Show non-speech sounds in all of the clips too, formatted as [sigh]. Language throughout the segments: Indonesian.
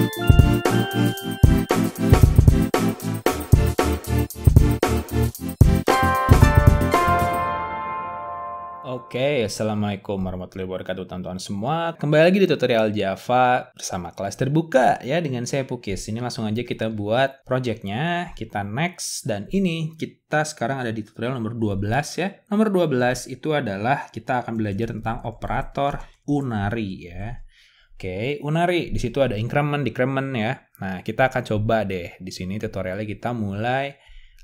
Oke, okay, Assalamualaikum warahmatullahi wabarakatuh teman-teman semua. Kembali lagi di tutorial Java bersama kelas terbuka ya dengan saya Pukis. Ini langsung aja kita buat projectnya, kita next dan ini kita sekarang ada di tutorial nomor 12 ya. Nomor 12 itu adalah kita akan belajar tentang operator unari ya. Oke, Unari, di situ ada increment, decrement ya. Nah, kita akan coba deh. Di sini tutorialnya kita mulai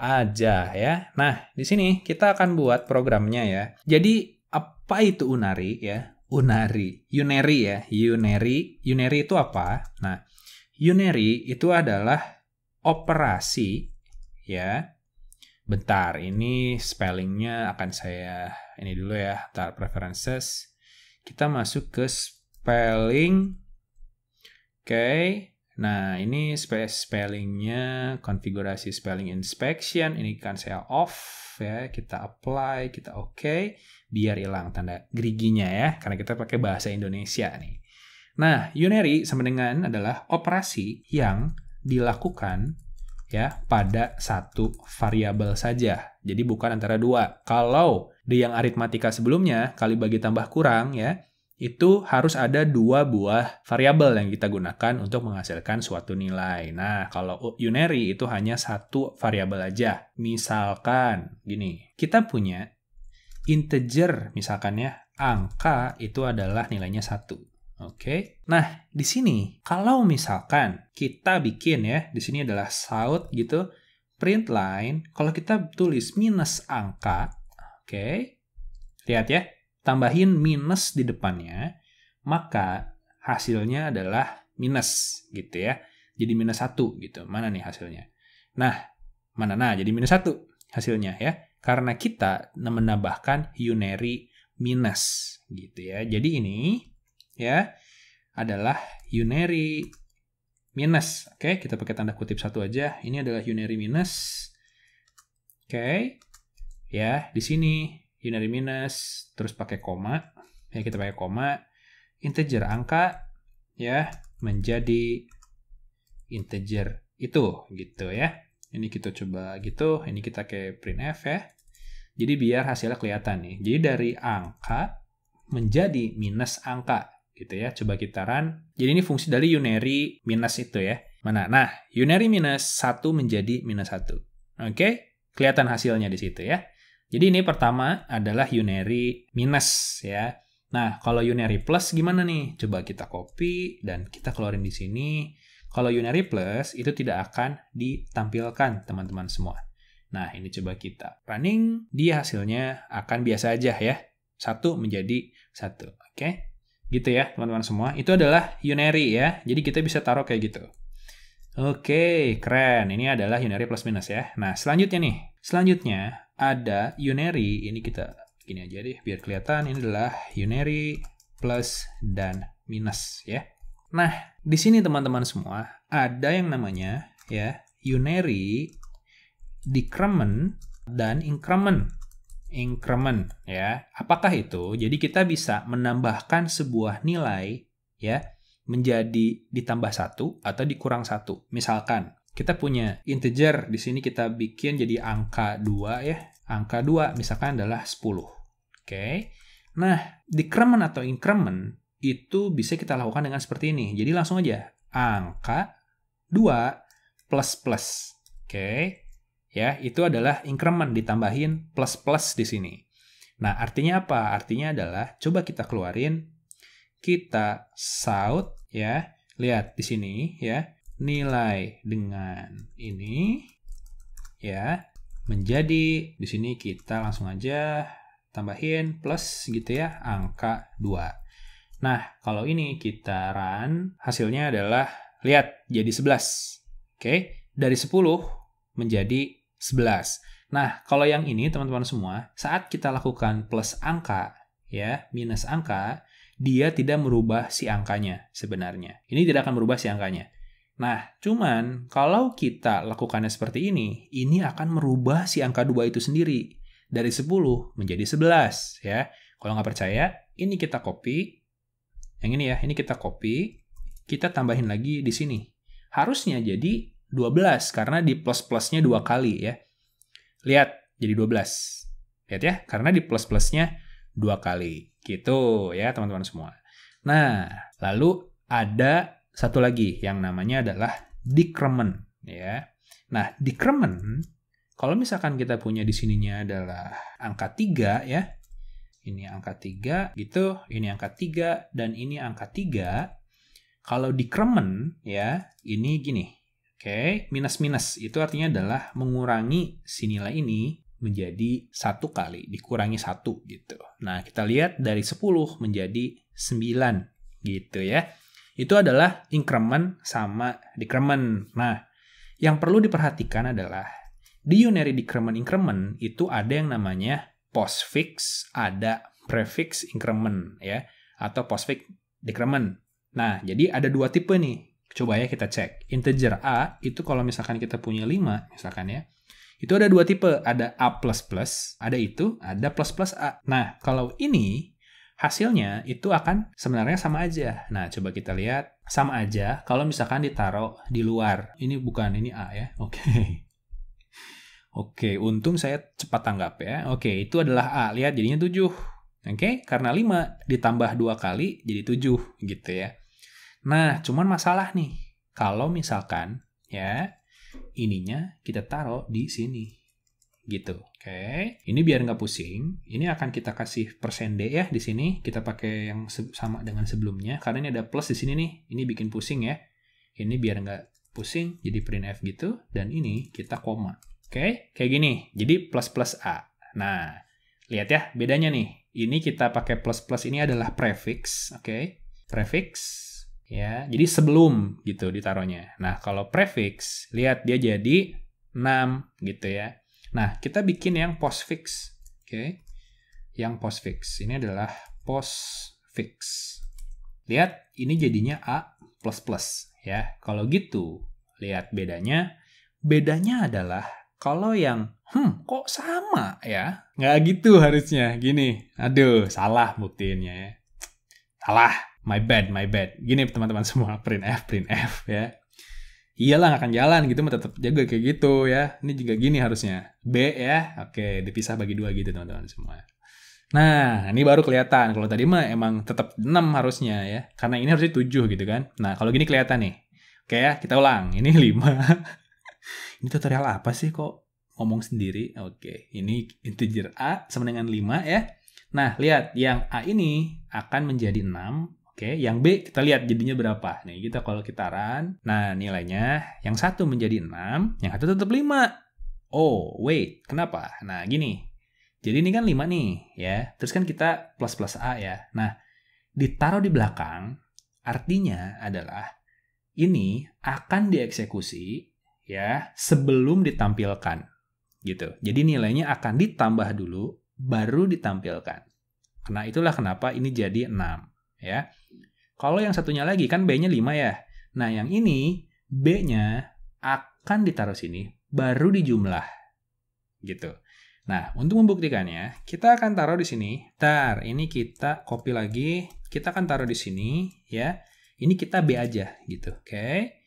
aja ya. Nah, di sini kita akan buat programnya ya. Jadi, apa itu Unari ya? Unari, Unary ya, Unary. Unary itu apa? Nah, Unary itu adalah operasi ya. Bentar, ini spellingnya akan saya ini dulu ya. Tar preferences. Kita masuk ke spelling. Oke. Okay. Nah, ini spellingnya, konfigurasi spelling inspection, ini kan saya off ya, kita apply, kita oke, okay, biar hilang tanda geriginya ya, karena kita pakai bahasa Indonesia nih. Nah, unary sama dengan adalah operasi yang dilakukan ya pada satu variabel saja. Jadi bukan antara dua. Kalau di yang aritmatika sebelumnya, kali bagi tambah kurang ya, itu harus ada dua buah variabel yang kita gunakan untuk menghasilkan suatu nilai. Nah, kalau unary itu hanya satu variabel aja. Misalkan gini, kita punya integer misalkan ya, angka itu adalah nilainya satu. Oke. Okay? Nah, di sini kalau misalkan kita bikin ya, di sini adalah south gitu, print line, kalau kita tulis minus angka, oke. Okay, lihat ya, tambahin minus di depannya, maka hasilnya adalah minus gitu ya. Jadi minus 1 gitu. Mana nih hasilnya? Nah, mana nah jadi minus 1 hasilnya ya. Karena kita menambahkan unary minus gitu ya. Jadi ini ya adalah unary minus. Oke, kita pakai tanda kutip satu aja. Ini adalah unary minus. Oke. Ya, di sini unary minus terus pakai koma ya kita pakai koma integer angka ya menjadi integer itu gitu ya ini kita coba gitu ini kita ke printf ya jadi biar hasilnya kelihatan nih jadi dari angka menjadi minus angka gitu ya coba kita run jadi ini fungsi dari unary minus itu ya mana nah unary minus satu menjadi minus satu. oke kelihatan hasilnya di situ ya jadi ini pertama adalah unary minus ya. Nah, kalau unary plus gimana nih? Coba kita copy dan kita keluarin di sini. Kalau unary plus itu tidak akan ditampilkan teman-teman semua. Nah, ini coba kita running, dia hasilnya akan biasa aja ya. Satu menjadi satu, oke? Okay? Gitu ya, teman-teman semua. Itu adalah unary ya. Jadi kita bisa taruh kayak gitu. Oke, okay, keren. Ini adalah unary plus minus ya. Nah, selanjutnya nih. Selanjutnya, ada unary, ini kita gini aja deh biar kelihatan ini adalah unary plus dan minus ya. Nah, di sini teman-teman semua ada yang namanya ya unary decrement dan increment. Increment ya. Apakah itu? Jadi kita bisa menambahkan sebuah nilai ya menjadi ditambah satu atau dikurang satu. Misalkan kita punya integer di sini kita bikin jadi angka 2 ya Angka 2 misalkan adalah 10. Oke. Okay. Nah, decrement atau increment itu bisa kita lakukan dengan seperti ini. Jadi langsung aja angka 2 plus plus. Oke. Okay. Ya, itu adalah increment ditambahin plus plus di sini. Nah, artinya apa? Artinya adalah coba kita keluarin kita saut, ya. Lihat di sini ya. Nilai dengan ini ya menjadi di sini kita langsung aja tambahin plus gitu ya angka 2. Nah, kalau ini kita run, hasilnya adalah lihat jadi 11. Oke, okay? dari 10 menjadi 11. Nah, kalau yang ini teman-teman semua, saat kita lakukan plus angka ya, minus angka, dia tidak merubah si angkanya sebenarnya. Ini tidak akan merubah si angkanya. Nah, cuman kalau kita lakukannya seperti ini, ini akan merubah si angka 2 itu sendiri. Dari 10 menjadi 11 ya. Kalau nggak percaya, ini kita copy. Yang ini ya, ini kita copy. Kita tambahin lagi di sini. Harusnya jadi 12 karena di plus-plusnya dua kali ya. Lihat, jadi 12. Lihat ya, karena di plus-plusnya dua kali. Gitu ya teman-teman semua. Nah, lalu ada satu lagi yang namanya adalah decrement ya. Nah, decrement kalau misalkan kita punya di sininya adalah angka 3 ya. Ini angka 3 gitu, ini angka 3 dan ini angka 3. Kalau decrement ya, ini gini. Oke, okay? minus-minus itu artinya adalah mengurangi si nilai ini menjadi satu kali, dikurangi satu gitu. Nah, kita lihat dari 10 menjadi 9 gitu ya itu adalah increment sama decrement. Nah, yang perlu diperhatikan adalah di unary decrement increment itu ada yang namanya postfix, ada prefix increment ya atau postfix decrement. Nah, jadi ada dua tipe nih. Coba ya kita cek. Integer A itu kalau misalkan kita punya 5 misalkan ya. Itu ada dua tipe, ada A++, ada itu, ada plus plus A. Nah, kalau ini hasilnya itu akan sebenarnya sama aja. Nah, coba kita lihat sama aja kalau misalkan ditaruh di luar. Ini bukan ini A ya. [laughs] Oke. Okay. Oke, okay, untung saya cepat tanggap ya. Oke, okay, itu adalah A. Lihat jadinya 7. Oke, okay? karena 5 ditambah dua kali jadi 7 gitu ya. Nah, cuman masalah nih. Kalau misalkan ya ininya kita taruh di sini gitu. Oke, okay. ini biar nggak pusing. Ini akan kita kasih persen D ya di sini. Kita pakai yang sama dengan sebelumnya. Karena ini ada plus di sini nih. Ini bikin pusing ya. Ini biar nggak pusing jadi print F gitu. Dan ini kita koma. Oke, okay. kayak gini. Jadi plus plus A. Nah, lihat ya bedanya nih. Ini kita pakai plus plus ini adalah prefix. Oke, okay. prefix. Ya, jadi sebelum gitu ditaruhnya. Nah, kalau prefix, lihat dia jadi 6 gitu ya Nah, kita bikin yang postfix, Oke. Okay. Yang postfix, Ini adalah postfix. Lihat, ini jadinya A++ ya. Kalau gitu, lihat bedanya. Bedanya adalah kalau yang hmm kok sama ya? Nggak gitu harusnya. Gini. Aduh, salah buktiinnya ya. Salah. My bad, my bad. Gini teman-teman semua, print F, print F ya iyalah gak akan jalan gitu tetap jaga kayak gitu ya ini juga gini harusnya B ya oke dipisah bagi dua gitu teman-teman semua nah ini baru kelihatan kalau tadi mah emang tetap 6 harusnya ya karena ini harusnya 7 gitu kan nah kalau gini kelihatan nih oke ya kita ulang ini 5 [laughs] ini tutorial apa sih kok ngomong sendiri oke ini integer A sama dengan 5 ya nah lihat yang A ini akan menjadi 6 Oke, yang B kita lihat jadinya berapa. Nih, kita kalau kita run, nah nilainya yang satu menjadi 6, yang satu tetap 5. Oh, wait, kenapa? Nah, gini. Jadi ini kan 5 nih, ya. Terus kan kita plus-plus A ya. Nah, ditaruh di belakang, artinya adalah ini akan dieksekusi ya sebelum ditampilkan gitu. Jadi nilainya akan ditambah dulu baru ditampilkan. Karena itulah kenapa ini jadi 6 ya. Kalau yang satunya lagi kan B-nya 5 ya. Nah, yang ini B-nya akan ditaruh sini, baru dijumlah. Gitu. Nah, untuk membuktikannya, kita akan taruh di sini. Tar, ini kita copy lagi, kita akan taruh di sini ya. Ini kita B aja gitu, oke. Okay?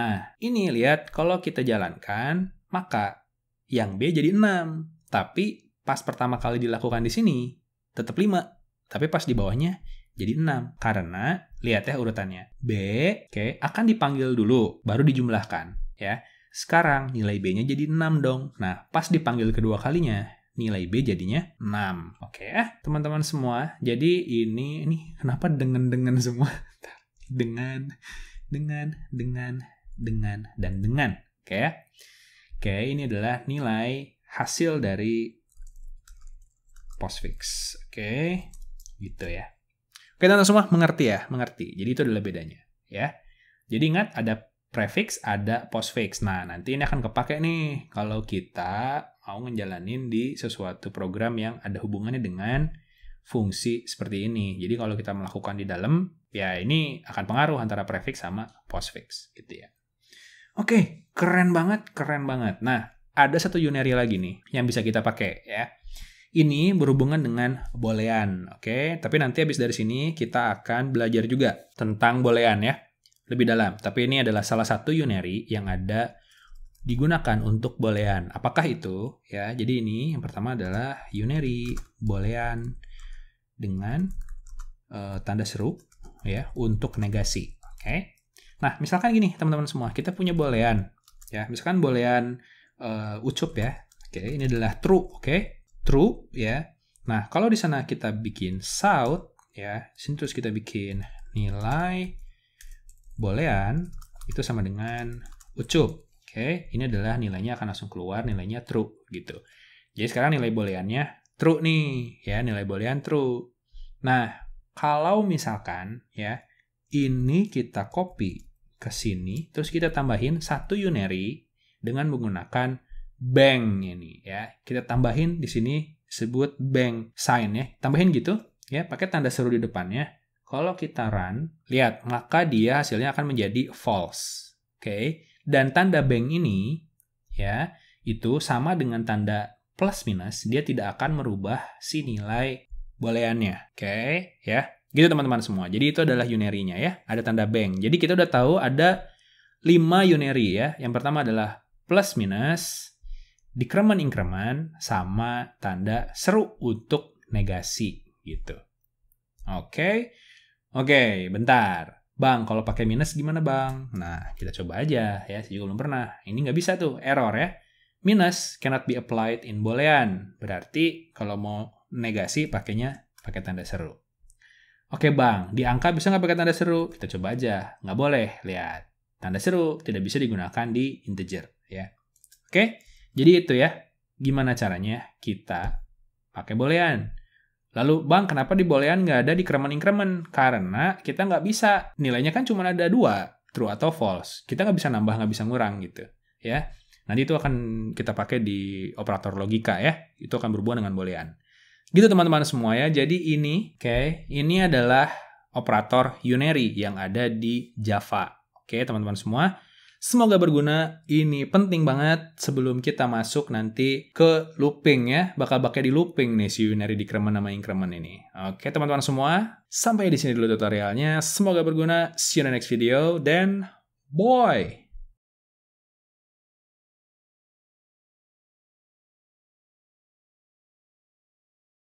Nah, ini lihat kalau kita jalankan, maka yang B jadi 6. Tapi pas pertama kali dilakukan di sini, tetap 5. Tapi pas di bawahnya jadi 6. Karena, lihat ya urutannya. B, oke, okay, akan dipanggil dulu, baru dijumlahkan. ya. Sekarang nilai B-nya jadi 6 dong. Nah, pas dipanggil kedua kalinya, nilai B jadinya 6. Oke okay, ah, ya, teman-teman semua. Jadi ini, ini kenapa dengan-dengan semua? [laughs] dengan, dengan, dengan, dengan, dan dengan. Oke okay, ya. Oke, okay, ini adalah nilai hasil dari postfix. Oke, gitu ya. Kita semua mengerti ya, mengerti. Jadi itu adalah bedanya, ya. Jadi ingat ada prefix, ada postfix. Nah, nanti ini akan kepake nih kalau kita mau ngejalanin di sesuatu program yang ada hubungannya dengan fungsi seperti ini. Jadi kalau kita melakukan di dalam, ya ini akan pengaruh antara prefix sama postfix gitu ya. Oke, keren banget, keren banget. Nah, ada satu unary lagi nih yang bisa kita pakai ya ini berhubungan dengan boolean, oke? Okay? Tapi nanti habis dari sini kita akan belajar juga tentang boolean ya, lebih dalam. Tapi ini adalah salah satu unary yang ada digunakan untuk boolean. Apakah itu? Ya, jadi ini yang pertama adalah unary boolean dengan uh, tanda seru ya untuk negasi, oke? Okay? Nah, misalkan gini teman-teman semua, kita punya boolean ya. Misalkan boolean uh, eh, ucup ya. Oke, okay, ini adalah true, oke? Okay? true ya. Nah, kalau di sana kita bikin south ya, sini terus kita bikin nilai boolean itu sama dengan ucup. Oke, okay? ini adalah nilainya akan langsung keluar nilainya true gitu. Jadi sekarang nilai booleannya true nih ya, nilai boolean true. Nah, kalau misalkan ya ini kita copy ke sini terus kita tambahin satu unary dengan menggunakan bank ini ya. Kita tambahin di sini sebut bank sign ya. Tambahin gitu ya pakai tanda seru di depannya. Kalau kita run, lihat maka dia hasilnya akan menjadi false. Oke. Okay? Dan tanda bank ini ya itu sama dengan tanda plus minus, dia tidak akan merubah si nilai boleannya. Oke, okay? ya. Gitu teman-teman semua. Jadi itu adalah unerinya ya. Ada tanda bank. Jadi kita udah tahu ada 5 unary ya. Yang pertama adalah plus minus, di inkrement sama tanda seru untuk negasi gitu. Oke. Okay. Oke, okay, bentar. Bang, kalau pakai minus gimana bang? Nah, kita coba aja ya. Saya juga belum pernah. Ini nggak bisa tuh, error ya. Minus cannot be applied in boolean. Berarti kalau mau negasi pakainya pakai tanda seru. Oke bang, di angka bisa nggak pakai tanda seru? Kita coba aja. Nggak boleh, lihat. Tanda seru tidak bisa digunakan di integer ya. Oke. Okay? Jadi itu ya, gimana caranya kita pakai bolean. Lalu, Bang, kenapa di bolean nggak ada di increment Karena kita nggak bisa. Nilainya kan cuma ada dua, true atau false. Kita nggak bisa nambah, nggak bisa ngurang gitu. Ya, Nanti itu akan kita pakai di operator logika ya. Itu akan berhubungan dengan boolean. Gitu teman-teman semua ya. Jadi ini, oke, okay, ini adalah operator unary yang ada di Java. Oke, okay, teman-teman semua. Semoga berguna, ini penting banget sebelum kita masuk nanti ke looping ya. Bakal bakal di looping nih si unary decrement sama increment ini. Oke teman-teman semua, sampai di sini dulu tutorialnya. Semoga berguna, see you in the next video, dan boy!